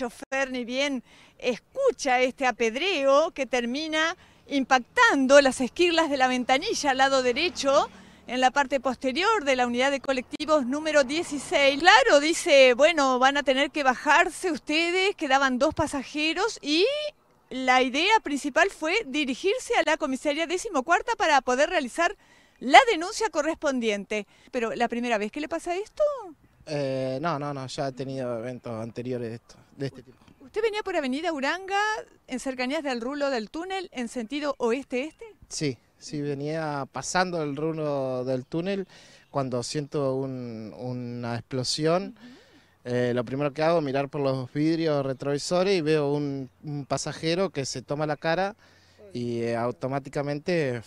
chofer ni bien escucha este apedreo que termina impactando las esquirlas de la ventanilla al lado derecho en la parte posterior de la unidad de colectivos número 16. Claro, dice, bueno, van a tener que bajarse ustedes, quedaban dos pasajeros y la idea principal fue dirigirse a la comisaría decimocuarta para poder realizar la denuncia correspondiente. Pero la primera vez que le pasa esto, eh, no, no, no, ya he tenido eventos anteriores de, esto, de este tipo. ¿Usted venía por Avenida Uranga, en cercanías del rulo del túnel, en sentido oeste-este? Sí, sí, venía pasando el rulo del túnel cuando siento una explosión. Eh, lo primero que hago es mirar por los vidrios retrovisores y veo un, pasajero que se toma la cara y eh, automáticamente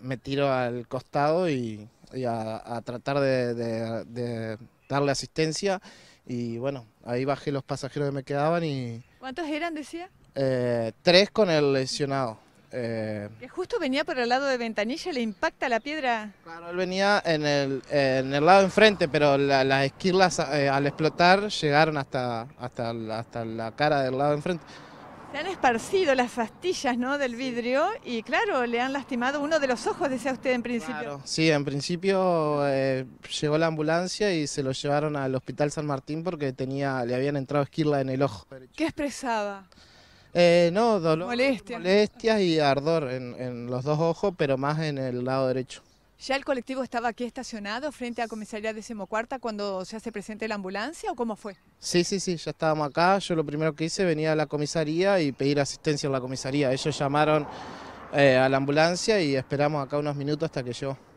me tiro al costado y, a, tratar de darle asistencia. Y bueno, ahí bajé los pasajeros que me quedaban y... ¿Cuántos eran, decía? Eh, tres con el lesionado. Eh, que justo venía por el lado de Ventanilla, le impacta la piedra. Claro, él venía en el, lado enfrente, pero las esquirlas eh, al explotar llegaron hasta, hasta, hasta la cara del lado de enfrente. Se han esparcido las astillas ¿no? del vidrio y claro, le han lastimado uno de los ojos, decía usted en principio. sí, en principio eh, llegó la ambulancia y se lo llevaron al hospital San Martín porque tenía, le habían entrado esquirla en el ojo. ¿Qué expresaba? Eh, no, dolor, molestias. molestias y ardor en los dos ojos, pero más en el lado derecho. ¿Ya el colectivo estaba aquí estacionado frente a la comisaría decimocuarta cuando se hace presente la ambulancia o cómo fue? Sí, sí, sí, ya estábamos acá. Yo lo primero que hice venía a la comisaría y pedir asistencia a la comisaría. Ellos llamaron eh, a la ambulancia y esperamos acá unos minutos hasta que yo...